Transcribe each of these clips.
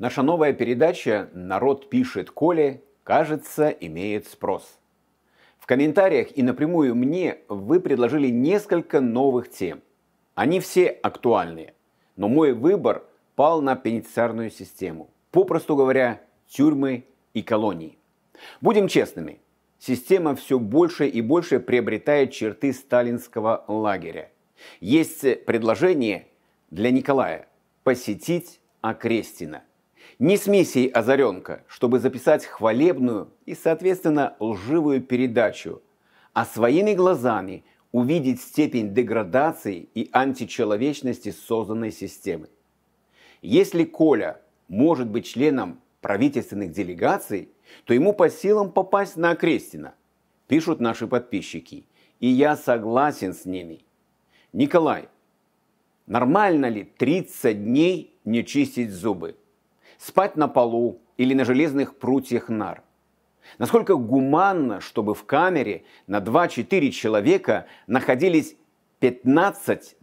Наша новая передача «Народ пишет Коле» кажется имеет спрос. В комментариях и напрямую мне вы предложили несколько новых тем. Они все актуальные, но мой выбор пал на пенитенциарную систему. Попросту говоря, тюрьмы и колонии. Будем честными, система все больше и больше приобретает черты сталинского лагеря. Есть предложение для Николая посетить Окрестина не с миссией Озаренка, чтобы записать хвалебную и, соответственно, лживую передачу, а своими глазами увидеть степень деградации и античеловечности созданной системы. Если Коля может быть членом правительственных делегаций, то ему по силам попасть на Окрестина, пишут наши подписчики. И я согласен с ними. Николай, нормально ли 30 дней не чистить зубы? спать на полу или на железных прутьях нар. Насколько гуманно, чтобы в камере на 2-4 человека находились 15-20.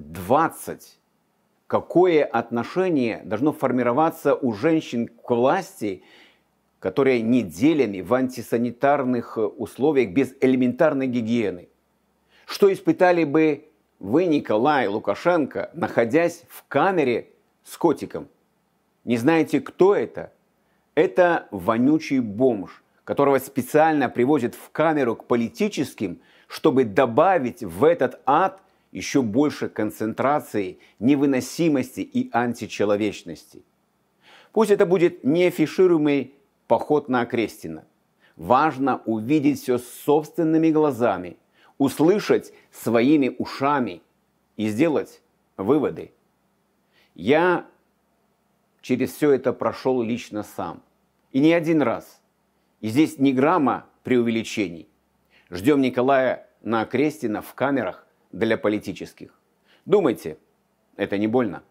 Какое отношение должно формироваться у женщин к власти, которые неделями в антисанитарных условиях без элементарной гигиены? Что испытали бы вы, Николай Лукашенко, находясь в камере с котиком – не знаете, кто это? Это вонючий бомж, которого специально привозят в камеру к политическим, чтобы добавить в этот ад еще больше концентрации, невыносимости и античеловечности. Пусть это будет неафишируемый поход на Окрестина. Важно увидеть все собственными глазами, услышать своими ушами и сделать выводы. Я через все это прошел лично сам. И не один раз. И здесь не грамма преувеличений. Ждем Николая на Крестина в камерах для политических. Думайте, это не больно.